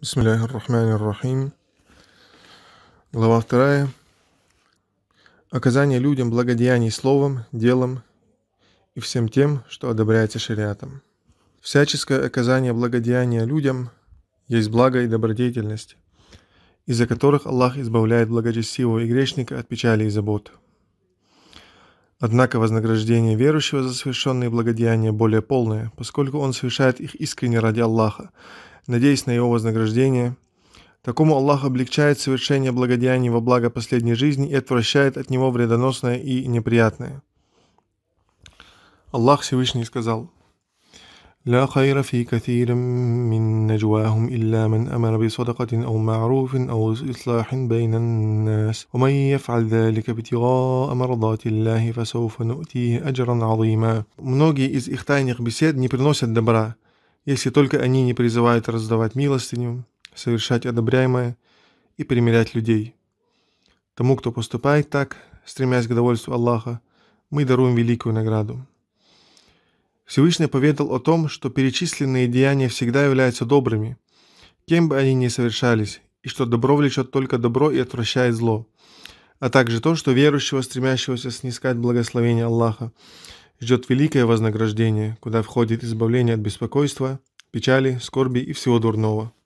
Бисмиллахи рахмани рахим. Глава 2. Оказание людям благодеяний словом, делом и всем тем, что одобряется шариатом. Всяческое оказание благодеяния людям есть благо и добродетельность, из-за которых Аллах избавляет благочестивого и грешника от печали и забот. Однако вознаграждение верующего за совершенные благодеяния более полное, поскольку он совершает их искренне ради Аллаха – надеясь на его вознаграждение. Такому Аллах облегчает совершение благодеяний во благо последней жизни и отвращает от него вредоносное и неприятное. Аллах Всевышний сказал, لا خير في كثير من نجواهم إلا من أمر بصدقة أو معروف أو إصلاح بين الناس ومن يفعل ذلك ابتغاء مرضات الله فسوف نؤتيه أجرا عظيما Многие из их тайных бесед не приносят добра, если только они не призывают раздавать милостыню, совершать одобряемое и примирять людей. Тому, кто поступает так, стремясь к довольству Аллаха, мы даруем великую награду. Всевышний поведал о том, что перечисленные деяния всегда являются добрыми, кем бы они ни совершались, и что добро влечет только добро и отвращает зло, а также то, что верующего, стремящегося снискать благословение Аллаха, ждет великое вознаграждение, куда входит избавление от беспокойства, печали, скорби и всего дурного –